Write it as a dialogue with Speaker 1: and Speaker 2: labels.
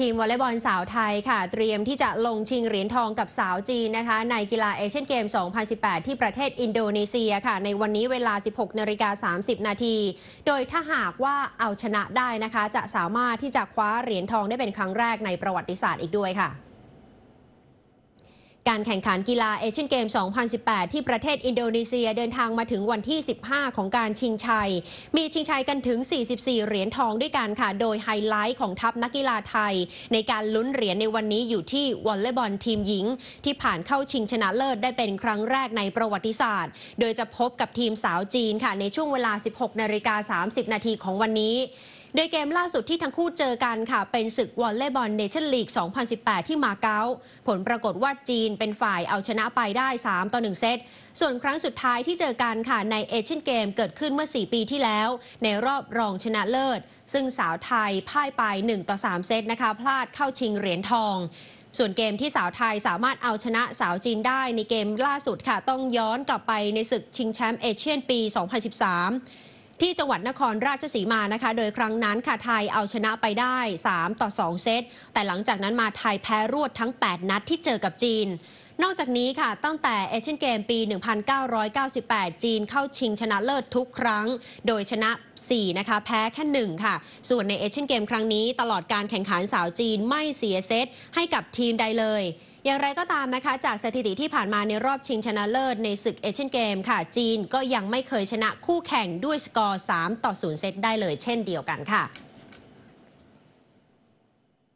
Speaker 1: ทีมวอลเลย์บอลสาวไทยค่ะเตรียมที่จะลงชิงเหรียญทองกับสาวจีนนะคะ ในกีฬาเอเชียนเกม 2018 ที่ประเทศอินโดนีเซียค่ะ ในวันนี้เวลา 16 นาฬิกา30 นาที โดยถ้าหากว่าเอาชนะได้นะคะ จะสามารถที่จะคว้าเหรียญทองได้เป็นครั้งแรกในประวัติศาสตร์อีกด้วยค่ะการแข่งขันกีฬาเอเชียนเกม 2018 ที่ประเทศอินโดนีเซียเดินทางมาถึงวันที่ 15 ของการชิงชัย มีชิงชัยกันถึง 44 เหรียญทองด้วยกันค่ะ โดยไฮไลท์ของทัพนักกีฬาไทย ในการลุ้นเหรียญในวันนี้อยู่ที่วอลเลย์บอลทีมหญิง ที่ผ่านเข้าชิงชนะเลิศได้เป็นครั้งแรกในประวัติศาสตร์ โดยจะพบกับทีมสาวจีนค่ะในช่วงเวลา 16 นาฬิกา 30 นาทีของวันนี้โดยเกมล่าสุดที่ทั้งคู่เจอกันค่ะเป็นศึกวอลเลย์บอลเนชั่นลีก 2018 ที่มาเก๊าผลปรากฏว่าจีนเป็นฝ่ายเอาชนะไปได้ 3 ต่อ 1 เซตส่วนครั้งสุดท้ายที่เจอกันค่ะในเอเชียนเกมเกิดขึ้นเมื่อ 4 ปีที่แล้ว ในรอบรองชนะเลิศ ซึ่งสาวไทยพ่ายไป 1 ต่อ 3 เซตนะคะพลาดเข้าชิงเหรียญทอง ส่วนเกมที่สาวไทยสามารถเอาชนะสาวจีนได้ในเกมล่าสุดค่ะต้องย้อนกลับไปในศึกชิงแชมป์เอเชียนปี 2013ที่จังหวัดนครราชสีมานะคะ โดยครั้งนั้นค่ะไทยเอาชนะไปได้ 3 ต่อ 2 เซตแต่หลังจากนั้นมาไทยแพ้รวดทั้ง 8 นัดที่เจอกับจีนนอกจากนี้ค่ะตั้งแต่เอเชียนเกมปี 1998 จีนเข้าชิงชนะเลิศทุกครั้งโดยชนะ4นะคะแพ้แค่1ค่ะส่วนในเอเชียนเกมครั้งนี้ ตลอดการแข่งขันสาวจีนไม่เสียเซตให้กับทีมใดเลย อย่างไรก็ตามนะคะจากสถิติที่ผ่านมาในรอบชิงชนะเลิศในศึกเอเชียนเกมค่ะ จีนก็ยังไม่เคยชนะคู่แข่งด้วยสกอร์ 3ต่อ0เซตได้เลยเช่นเดียวกันค่ะ